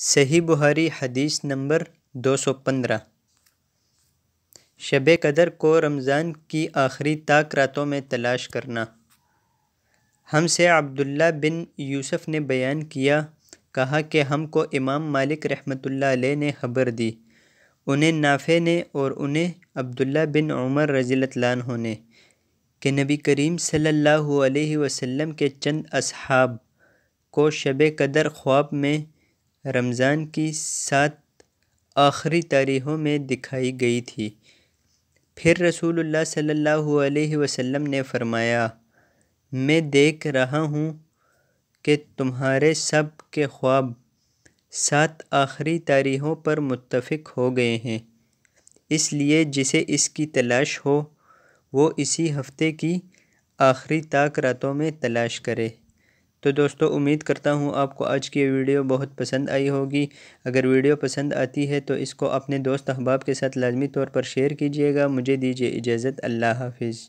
सही बुहारी हदीस नंबर दो सौ पंद्रह शब कदर को रमज़ान की आखिरी ताक रातों में तलाश करना हमसे अब्दुल्ला बिन यूसुफ ने बयान किया कहा कि हमको इमाम मालिक रहमतुल्लाह ने खबर दी उन्हें नाफे ने और उन्हें अब्दुल्ला बिन उमर रजीलतलान होने कि नबी करीम सल्लल्लाहु अलैहि वसल्लम के चंद अब को शब कदर ख्वाब में रमज़ान की सात आखिरी तारीखों में दिखाई गई थी फिर रसूलुल्लाह सल्लल्लाहु अलैहि वसल्लम ने फरमाया मैं देख रहा हूँ कि तुम्हारे सब के ख्वाब सात आखिरी तारीखों पर मुत्तफिक हो गए हैं इसलिए जिसे इसकी तलाश हो वो इसी हफ्ते की आखिरी ताक रातों में तलाश करे तो दोस्तों उम्मीद करता हूँ आपको आज की वीडियो बहुत पसंद आई होगी अगर वीडियो पसंद आती है तो इसको अपने दोस्त अहबाब के साथ लाजमी तौर पर शेयर कीजिएगा मुझे दीजिए इजाज़त अल्लाह हाफिज़